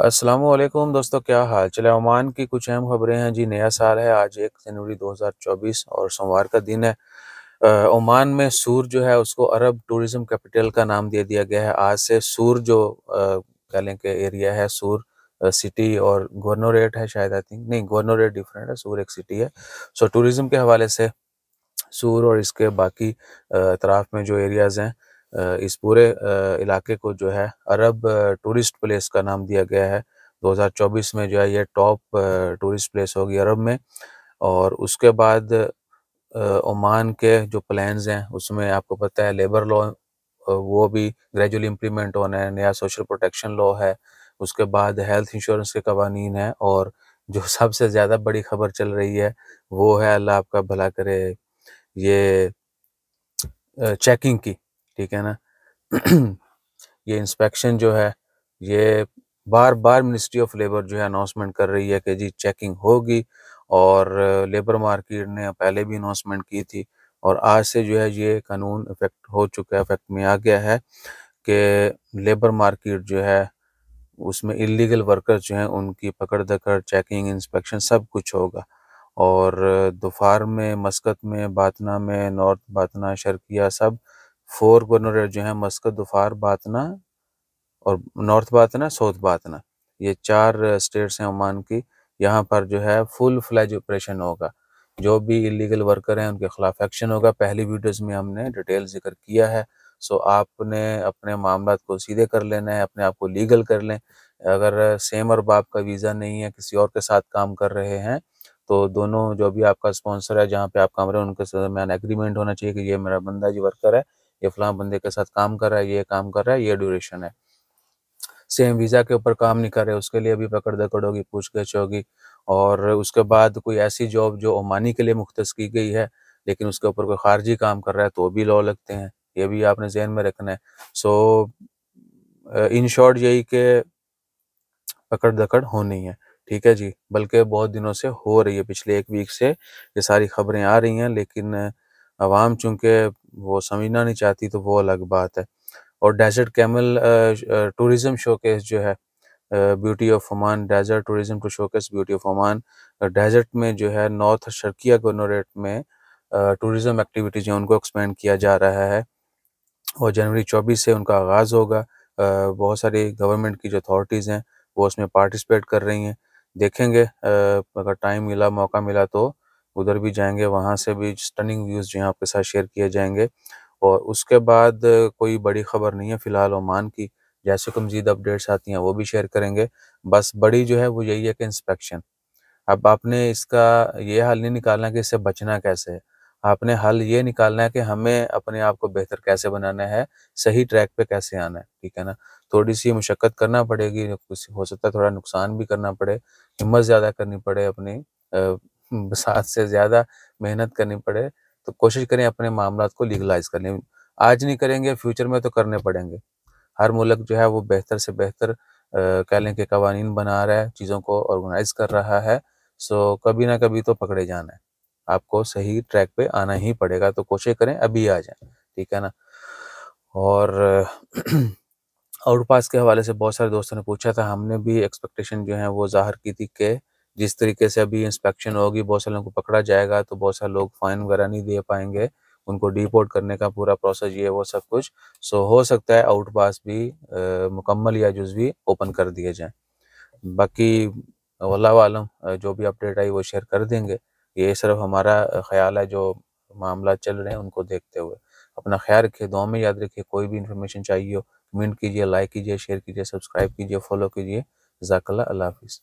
असलम दोस्तों क्या हाल चले ओमान की कुछ अहम खबरें हैं जी नया साल है आज एक जनवरी 2024 और सोमवार का दिन है ओमान में सूर जो है उसको अरब टूरिज्म कैपिटल का नाम दे दिया गया है आज से सूर जो कह लें कि एरिया है सूर सिटी और गवर्नोरेट है शायद आई थिंक नहीं गवर्नोरेट डिफरेंट है सूर एक सिटी है सो टूरिज़म के हवाले से सूर और इसके बाकी अतराफ में जो एरियाज़ हैं इस पूरे इलाके को जो है अरब टूरिस्ट प्लेस का नाम दिया गया है 2024 में जो है ये टॉप टूरिस्ट प्लेस होगी अरब में और उसके बाद ओमान के जो प्लान्स हैं उसमें आपको पता है लेबर लॉ वो भी ग्रेजुअली इम्प्लीमेंट होना है नया सोशल प्रोटेक्शन लॉ है उसके बाद हेल्थ इंश्योरेंस के कवानीन हैं और जो सबसे ज़्यादा बड़ी खबर चल रही है वो है अल्लाह आपका भला करे ये चेकिंग की ठीक है ना ये इंस्पेक्शन जो है ये बार बार मिनिस्ट्री ऑफ लेबर जो है अनाउंसमेंट कर रही है कि जी चेकिंग होगी और लेबर मार्केट ने पहले भी अनाउंसमेंट की थी और आज से जो है ये कानून इफेक्ट हो चुका है इफेक्ट में आ गया है कि लेबर मार्केट जो है उसमें इलीगल वर्कर जो हैं उनकी पकड़ दकड़ चेकिंग इंस्पेक्शन सब कुछ होगा और दोफार में मस्कत में बातना में नॉर्थ बातना शर्किया सब फोर गवर्नर जो है मस्कत दुफार बातना और नॉर्थ बातना साउथ बातना ये चार स्टेट्स हैं ओमान की यहाँ पर जो है फुल फ्लैज ऑपरेशन होगा जो भी इलीगल वर्कर हैं उनके खिलाफ एक्शन होगा पहली वीडियोस में हमने डिटेल जिक्र किया है सो आपने अपने मामला को सीधे कर लेना है अपने आप को लीगल कर लें अगर सेम और बाप का वीज़ा नहीं है किसी और के साथ काम कर रहे हैं तो दोनों जो भी आपका स्पॉन्सर है जहाँ पे आप काम रहे हैं उनके साथ मैंने एग्रीमेंट होना चाहिए कि ये मेरा बंदा जी वर्कर है ये फलां बंदे के साथ काम कर रहा है ये काम कर रहा है ये ड्यूरेशन है सेम वीज़ा के ऊपर काम नहीं कर रहे उसके लिए भी पकड़ दकड़ होगी पूछगछ होगी और उसके बाद कोई ऐसी जॉब जो ओमानी के लिए मुख्त की गई है लेकिन उसके ऊपर कोई खारजी काम कर रहा है तो भी लॉ लगते हैं ये भी आपने जहन में रखना है सो इन शॉर्ट यही के पकड़ दकड़ होनी है ठीक है जी बल्कि बहुत दिनों से हो रही है पिछले एक वीक से ये सारी खबरें आ रही हैं लेकिन आवाम चूँकि वो समझना नहीं चाहती तो वो अलग बात है और डेजर्ट कैमल टूरिज़म शोकेस जो है beauty of Oman desert tourism to showcase beauty of Oman desert में जो है नॉर्थ शर्किया गोनोरेट में टूरिज़म एक्टिविटीज़ हैं उनको एक्सपेंड किया जा रहा है और जनवरी चौबीस से उनका आगाज़ होगा बहुत सारी गवर्नमेंट की जो अथॉरिटीज़ हैं वो उसमें पार्टिसिपेट कर रही हैं देखेंगे अगर टाइम मिला मौका मिला तो उधर भी जाएंगे वहाँ से भी स्टनिंग व्यूज़ जो हैं आपके साथ शेयर किए जाएंगे और उसके बाद कोई बड़ी खबर नहीं है फ़िलहाल ओमान की जैसे कोई मजीद अपडेट्स आती हैं वो भी शेयर करेंगे बस बड़ी जो है वो यही है कि इंस्पेक्शन अब आपने इसका ये हल नहीं निकालना कि इससे बचना कैसे है आपने हल ये निकालना है कि हमें अपने आप को बेहतर कैसे बनाना है सही ट्रैक पे कैसे आना है ठीक है ना थोड़ी सी मुशक्क़त करना पड़ेगी हो सकता है थोड़ा नुकसान भी करना पड़े हिम्मत ज़्यादा करनी पड़े अपनी साथ से ज़्यादा मेहनत करनी पड़े तो कोशिश करें अपने मामला को लीगलाइज करने आज नहीं करेंगे फ्यूचर में तो करने पड़ेंगे हर मुल्क जो है वो बेहतर से बेहतर कह लें कि कवानीन बना रहा है चीज़ों को ऑर्गेनाइज कर रहा है सो कभी ना कभी तो पकड़े जाना है आपको सही ट्रैक पे आना ही पड़ेगा तो कोशिश करें अभी आ जाए ठीक है ना और आउट पास के हवाले से बहुत सारे दोस्तों ने पूछा था हमने भी एक्सपेक्टेशन जो है वो जाहिर की थी कि जिस तरीके से अभी इंस्पेक्शन होगी बहुत सारे लोगों को पकड़ा जाएगा तो बहुत सारे लोग फाइन वगैरह नहीं दे पाएंगे उनको डिपोर्ट करने का पूरा प्रोसेस ये वो सब कुछ सो हो सकता है आउट पास भी आ, मुकम्मल या जुजवी ओपन कर दिए जाए बाकी वल्ला आलम जो भी अपडेट आई वो शेयर कर देंगे ये सिर्फ हमारा ख्याल है जो मामला चल रहे हैं उनको देखते हुए अपना ख्याल रखिए दो में याद रखिए कोई भी इन्फॉर्मेशन चाहिए हो कमेंट कीजिए लाइक कीजिए शेयर कीजिए सब्सक्राइब कीजिए फॉलो कीजिए जजाकल्ला अल्लाह हाफिज़